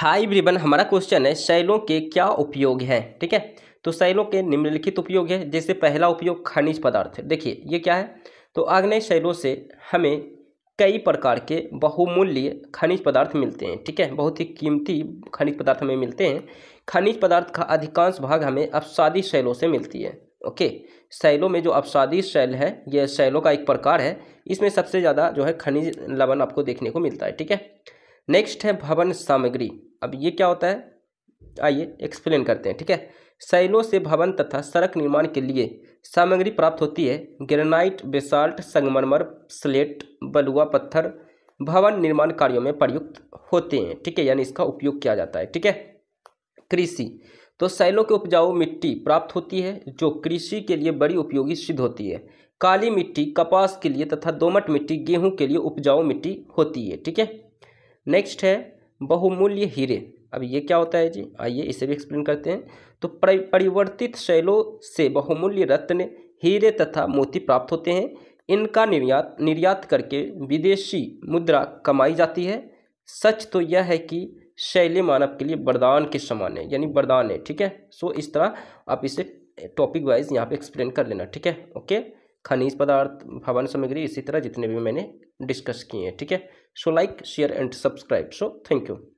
high ब्रिबन हमारा question है शैलों के क्या उपयोग हैं ठीक है तो शैलों के निम्नलिखित उपयोग है जैसे पहला उपयोग खनिज पदार्थ देखिए ये क्या है तो आग्नेय शैलों से हमें कई प्रकार के बहुमूल्य खनिज पदार्थ मिलते हैं ठीक है बहुत ही कीमती खनिज पदार्थ हमें मिलते हैं खनिज पदार्थ का अधिकांश भाग हमें अपसादी शैलों से मिलती है ओके शैलों में जो अपसादी शैल है यह शैलों का एक प्रकार है इसमें सबसे ज़्यादा जो है खनिज लवण आपको देखने को मिलता है ठीक है नेक्स्ट है भवन सामग्री अब ये क्या होता है आइए एक्सप्लेन करते हैं ठीक है शैलों से भवन तथा सड़क निर्माण के लिए सामग्री प्राप्त होती है ग्रेनाइट बेसाल्ट संगमरमर स्लेट बलुआ पत्थर भवन निर्माण कार्यों में प्रयुक्त होते हैं ठीक है यानी इसका उपयोग किया जाता है ठीक है कृषि तो शैलों के उपजाऊ मिट्टी प्राप्त होती है जो कृषि के लिए बड़ी उपयोगी सिद्ध होती है काली मिट्टी कपास के लिए तथा दोमट मिट्टी गेहूं के लिए उपजाऊ मिट्टी होती है ठीक है नेक्स्ट है बहुमूल्य हीरे अब ये क्या होता है जी आइए इसे भी एक्सप्लेन करते हैं तो परिवर्तित शैलों से बहुमूल्य रत्न हीरे तथा मोती प्राप्त होते हैं इनका निर्यात निर्यात करके विदेशी मुद्रा कमाई जाती है सच तो यह है कि शैली मानव के लिए वरदान के समान है यानी वरदान है ठीक है सो इस तरह आप इसे टॉपिक वाइज यहाँ पे एक्सप्लेन कर लेना ठीक है ओके खनिज पदार्थ भवन सामग्री इसी तरह जितने भी मैंने डिस्कस किए हैं ठीक है so like share and subscribe so thank you